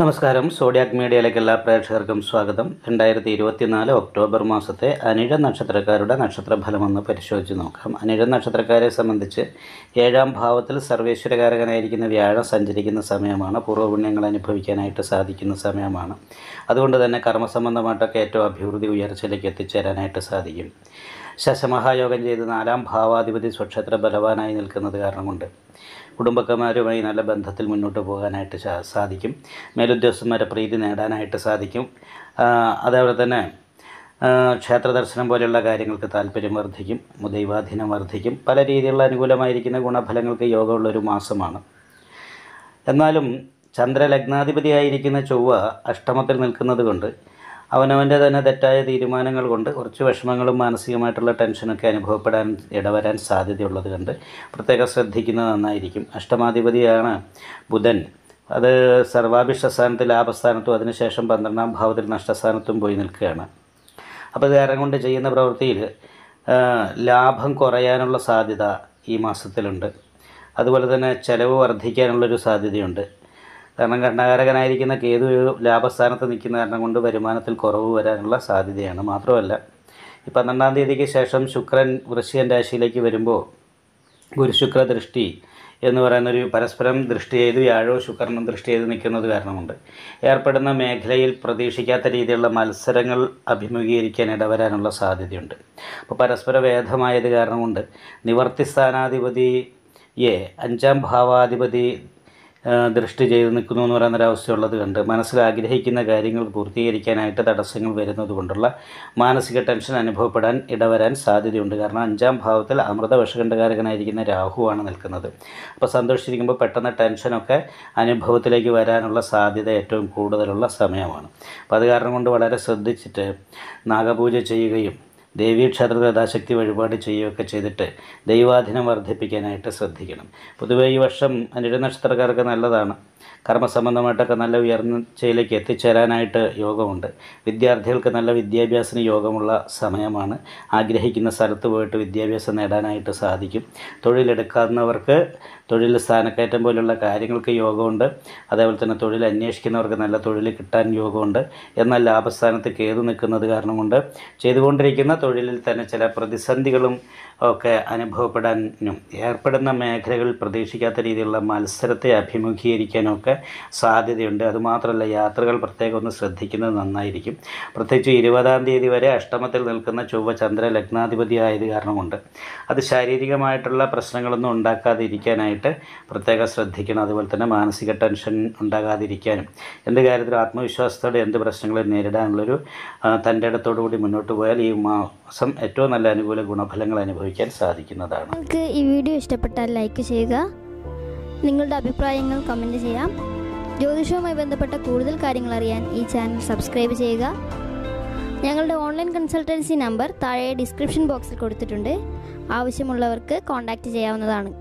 നമസ്കാരം സോഡിയാക് മീഡിയയിലേക്ക് എല്ലാ പ്രേക്ഷകർക്കും സ്വാഗതം രണ്ടായിരത്തി ഇരുപത്തിനാല് ഒക്ടോബർ മാസത്തെ അനിഴ നക്ഷത്രക്കാരുടെ നക്ഷത്രഫലമെന്ന് പരിശോധിച്ച് നോക്കാം അനിഴ നക്ഷത്രക്കാരെ സംബന്ധിച്ച് ഏഴാം ഭാവത്തിൽ സർവേശ്വരകാരകനായിരിക്കുന്ന വ്യാഴം സഞ്ചരിക്കുന്ന സമയമാണ് പൂർവ്വപുണ്യങ്ങൾ അനുഭവിക്കാനായിട്ട് സാധിക്കുന്ന സമയമാണ് അതുകൊണ്ട് തന്നെ കർമ്മസംബന്ധമായിട്ടൊക്കെ ഏറ്റവും അഭിവൃദ്ധി ഉയർച്ചയിലേക്ക് എത്തിച്ചേരാനായിട്ട് സാധിക്കും ശശമഹായോഗം ചെയ്ത് നാലാം ഭാവാധിപതി സ്വക്ഷേത്ര ബലവാനായി നിൽക്കുന്നത് കൊണ്ട് കുടുംബക്കാരുമായി നല്ല ബന്ധത്തിൽ മുന്നോട്ട് പോകാനായിട്ട് സാധിക്കും മേലുദ്യോഗസ്ഥന്മാരെ പ്രീതി നേടാനായിട്ട് സാധിക്കും അതേപോലെ തന്നെ ക്ഷേത്ര ദർശനം പോലെയുള്ള കാര്യങ്ങൾക്ക് താല്പര്യം വർദ്ധിക്കും ദൈവാധീനം വർദ്ധിക്കും പല രീതിയിലുള്ള അനുകൂലമായിരിക്കുന്ന ഗുണഫലങ്ങൾക്ക് യോഗമുള്ളൊരു മാസമാണ് എന്നാലും ചന്ദ്രലഗ്നാധിപതിയായിരിക്കുന്ന ചൊവ്വ അഷ്ടമത്തിൽ നിൽക്കുന്നത് കൊണ്ട് അവനവൻ്റെ തന്നെ തെറ്റായ തീരുമാനങ്ങൾ കൊണ്ട് കുറച്ച് വിഷമങ്ങളും മാനസികമായിട്ടുള്ള ടെൻഷനൊക്കെ അനുഭവപ്പെടാൻ ഇടവരാൻ സാധ്യതയുള്ളത് കണ്ട് പ്രത്യേകം ശ്രദ്ധിക്കുന്നത് നന്നായിരിക്കും അഷ്ടമാധിപതിയാണ് ബുധൻ അത് സർവാഭിഷ്ട സ്ഥാനത്ത് ലാഭസ്ഥാനത്തും അതിനുശേഷം പന്ത്രണ്ടാം ഭാവത്തിൽ നഷ്ടസ്ഥാനത്തും പോയി നിൽക്കുകയാണ് അപ്പോൾ ഇതാരം കൊണ്ട് ചെയ്യുന്ന പ്രവൃത്തിയിൽ ലാഭം കുറയാനുള്ള സാധ്യത ഈ മാസത്തിലുണ്ട് അതുപോലെ തന്നെ ചിലവ് വർദ്ധിക്കാനുള്ളൊരു സാധ്യതയുണ്ട് കാരണം കർണാകാരകനായിരിക്കുന്ന കേതു ലാഭസ്ഥാനത്ത് നിൽക്കുന്ന കാരണം കൊണ്ട് വരുമാനത്തിൽ കുറവ് വരാനുള്ള സാധ്യതയാണ് മാത്രമല്ല ഈ പന്ത്രണ്ടാം തീയതിക്ക് ശേഷം ശുക്രൻ വൃശ്ചികൻ രാശിയിലേക്ക് വരുമ്പോൾ ഗുരുശുക്ര ദൃഷ്ടി എന്ന് പറയുന്നൊരു പരസ്പരം ദൃഷ്ടി ചെയ്ത് വ്യാഴോ ശുക്രനും ദൃഷ്ടി ചെയ്ത് നിൽക്കുന്നത് കാരണമുണ്ട് ഏർപ്പെടുന്ന മേഖലയിൽ പ്രതീക്ഷിക്കാത്ത രീതിയിലുള്ള മത്സരങ്ങൾ അഭിമുഖീകരിക്കാൻ ഇടവരാനുള്ള സാധ്യതയുണ്ട് അപ്പോൾ പരസ്പര വേദമായത് കാരണമുണ്ട് നിവർത്തി സ്ഥാനാധിപതിയെ അഞ്ചാം ഭാവാധിപതി ദൃഷ്ടി ചെയ്ത് നിൽക്കുന്നു എന്ന് പറയുന്ന ഒരവസ്ഥയുള്ളത് കണ്ട് മനസ്സിൽ ആഗ്രഹിക്കുന്ന കാര്യങ്ങൾ പൂർത്തീകരിക്കാനായിട്ട് തടസ്സങ്ങൾ വരുന്നത് കൊണ്ടുള്ള മാനസിക ടെൻഷൻ അനുഭവപ്പെടാൻ ഇടവരാൻ സാധ്യതയുണ്ട് കാരണം അഞ്ചാം ഭാവത്തിൽ അമൃത വിഷകണ്ഠകാരകനായിരിക്കുന്ന രാഹുവാണ് നിൽക്കുന്നത് അപ്പോൾ സന്തോഷിച്ചിരിക്കുമ്പോൾ പെട്ടെന്ന് ടെൻഷനൊക്കെ അനുഭവത്തിലേക്ക് വരാനുള്ള സാധ്യത ഏറ്റവും കൂടുതലുള്ള സമയമാണ് അപ്പോൾ അത് കാരണം കൊണ്ട് വളരെ ശ്രദ്ധിച്ചിട്ട് നാഗപൂജ ചെയ്യുകയും ദേവീക്ഷേത്രത്തിൽ യഥാശക്തി വഴിപാട് ചെയ്യുകയൊക്കെ ചെയ്തിട്ട് ദൈവാധീനം വർദ്ധിപ്പിക്കാനായിട്ട് ശ്രദ്ധിക്കണം പൊതുവേ ഈ വർഷം നക്ഷത്രക്കാർക്ക് നല്ലതാണ് കർമ്മസംബന്ധമായിട്ടൊക്കെ നല്ല ഉയർന്നച്ചയിലേക്ക് എത്തിച്ചേരാനായിട്ട് യോഗമുണ്ട് വിദ്യാർത്ഥികൾക്ക് നല്ല വിദ്യാഭ്യാസത്തിന് യോഗമുള്ള സമയമാണ് ആഗ്രഹിക്കുന്ന സ്ഥലത്ത് പോയിട്ട് വിദ്യാഭ്യാസം നേടാനായിട്ട് സാധിക്കും തൊഴിലെടുക്കാവുന്നവർക്ക് തൊഴിൽ സ്ഥാനക്കയറ്റം പോലുള്ള കാര്യങ്ങൾക്ക് യോഗമുണ്ട് അതേപോലെ തന്നെ തൊഴിൽ അന്വേഷിക്കുന്നവർക്ക് നല്ല തൊഴിൽ കിട്ടാൻ യോഗമുണ്ട് എന്നാൽ ലാഭസ്ഥാനത്ത് കേതു നിൽക്കുന്നത് കാരണമുണ്ട് ചെയ്തുകൊണ്ടിരിക്കുന്ന തൊഴിലിൽ തന്നെ ചില പ്രതിസന്ധികളും ഒക്കെ അനുഭവപ്പെടാനും ഏർപ്പെടുന്ന മേഖലകളിൽ പ്രതീക്ഷിക്കാത്ത രീതിയിലുള്ള മത്സരത്തെ അഭിമുഖീകരിക്കാനൊക്കെ ഒക്കെ സാധ്യതയുണ്ട് അതുമാത്രമല്ല യാത്രകൾ പ്രത്യേകം ഒന്ന് ശ്രദ്ധിക്കുന്നത് നന്നായിരിക്കും പ്രത്യേകിച്ച് ഇരുപതാം തീയതി വരെ അഷ്ടമത്തിൽ നിൽക്കുന്ന ചൊവ്വ ചന്ദ്ര ലഗ്നാധിപതി ആയത് കാരണമുണ്ട് അത് ശാരീരികമായിട്ടുള്ള പ്രശ്നങ്ങളൊന്നും ഉണ്ടാക്കാതെ ഇരിക്കാനായിട്ട് പ്രത്യേകം ശ്രദ്ധിക്കണം അതുപോലെ തന്നെ മാനസിക ടെൻഷൻ ഉണ്ടാകാതിരിക്കാനും എന്ത് കാര്യത്തിലും ആത്മവിശ്വാസത്തോടെ എന്ത് പ്രശ്നങ്ങളെ നേരിടാനുള്ളൊരു തൻ്റെ ഇടത്തോടു കൂടി മുന്നോട്ട് പോയാൽ ഈ മാസം ഏറ്റവും നല്ല അനുകൂല ഗുണഫലങ്ങൾ അനുഭവിക്കാൻ സാധിക്കുന്നതാണ് നിങ്ങൾക്ക് ഈ വീഡിയോ ഇഷ്ടപ്പെട്ടാൽ ലൈക്ക് ചെയ്യുക നിങ്ങളുടെ അഭിപ്രായങ്ങൾ കമൻറ്റ് ചെയ്യാം ജ്യോതിഷവുമായി ബന്ധപ്പെട്ട കൂടുതൽ കാര്യങ്ങൾ അറിയാൻ ഈ ചാനൽ സബ്സ്ക്രൈബ് ചെയ്യുക ഞങ്ങളുടെ ഓൺലൈൻ കൺസൾട്ടൻസി നമ്പർ താഴെ ഡിസ്ക്രിപ്ഷൻ ബോക്സിൽ കൊടുത്തിട്ടുണ്ട് ആവശ്യമുള്ളവർക്ക് കോൺടാക്റ്റ് ചെയ്യാവുന്നതാണ്